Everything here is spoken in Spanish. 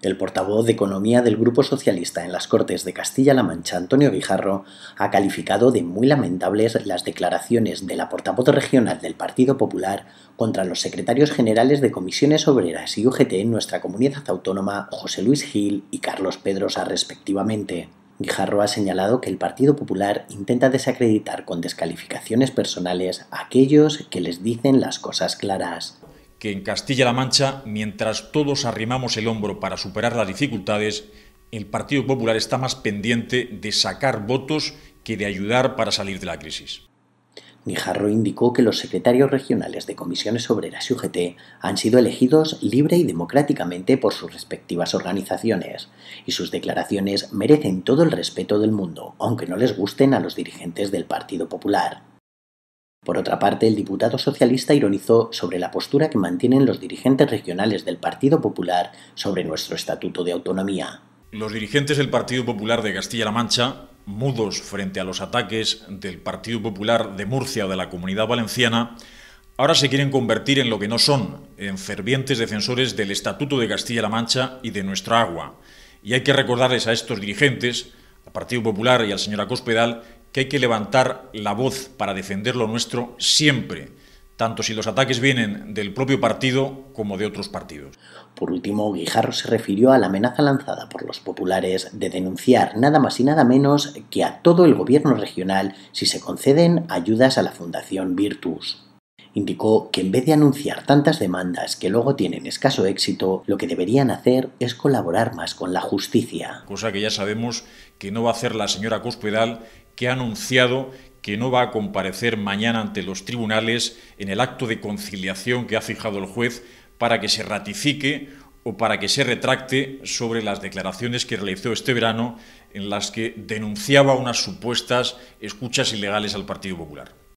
El portavoz de Economía del Grupo Socialista en las Cortes de Castilla-La Mancha, Antonio Guijarro, ha calificado de muy lamentables las declaraciones de la portavoz regional del Partido Popular contra los secretarios generales de comisiones obreras y UGT en nuestra comunidad autónoma, José Luis Gil y Carlos Pedrosa, respectivamente. Guijarro ha señalado que el Partido Popular intenta desacreditar con descalificaciones personales a aquellos que les dicen las cosas claras que en Castilla-La Mancha, mientras todos arrimamos el hombro para superar las dificultades, el Partido Popular está más pendiente de sacar votos que de ayudar para salir de la crisis. Nijarro indicó que los secretarios regionales de comisiones obreras y UGT han sido elegidos libre y democráticamente por sus respectivas organizaciones, y sus declaraciones merecen todo el respeto del mundo, aunque no les gusten a los dirigentes del Partido Popular. Por otra parte, el diputado socialista ironizó sobre la postura que mantienen los dirigentes regionales del Partido Popular sobre nuestro Estatuto de Autonomía. Los dirigentes del Partido Popular de Castilla-La Mancha, mudos frente a los ataques del Partido Popular de Murcia o de la Comunidad Valenciana, ahora se quieren convertir en lo que no son, en fervientes defensores del Estatuto de Castilla-La Mancha y de nuestra agua. Y hay que recordarles a estos dirigentes, al Partido Popular y al señor Acospedal, que hay que levantar la voz para defender lo nuestro siempre, tanto si los ataques vienen del propio partido como de otros partidos. Por último, Guijarro se refirió a la amenaza lanzada por los populares de denunciar nada más y nada menos que a todo el gobierno regional si se conceden ayudas a la Fundación Virtus. Indicó que en vez de anunciar tantas demandas que luego tienen escaso éxito, lo que deberían hacer es colaborar más con la justicia. Cosa que ya sabemos que no va a hacer la señora Cospedal que ha anunciado que no va a comparecer mañana ante los tribunales en el acto de conciliación que ha fijado el juez para que se ratifique o para que se retracte sobre las declaraciones que realizó este verano en las que denunciaba unas supuestas escuchas ilegales al Partido Popular.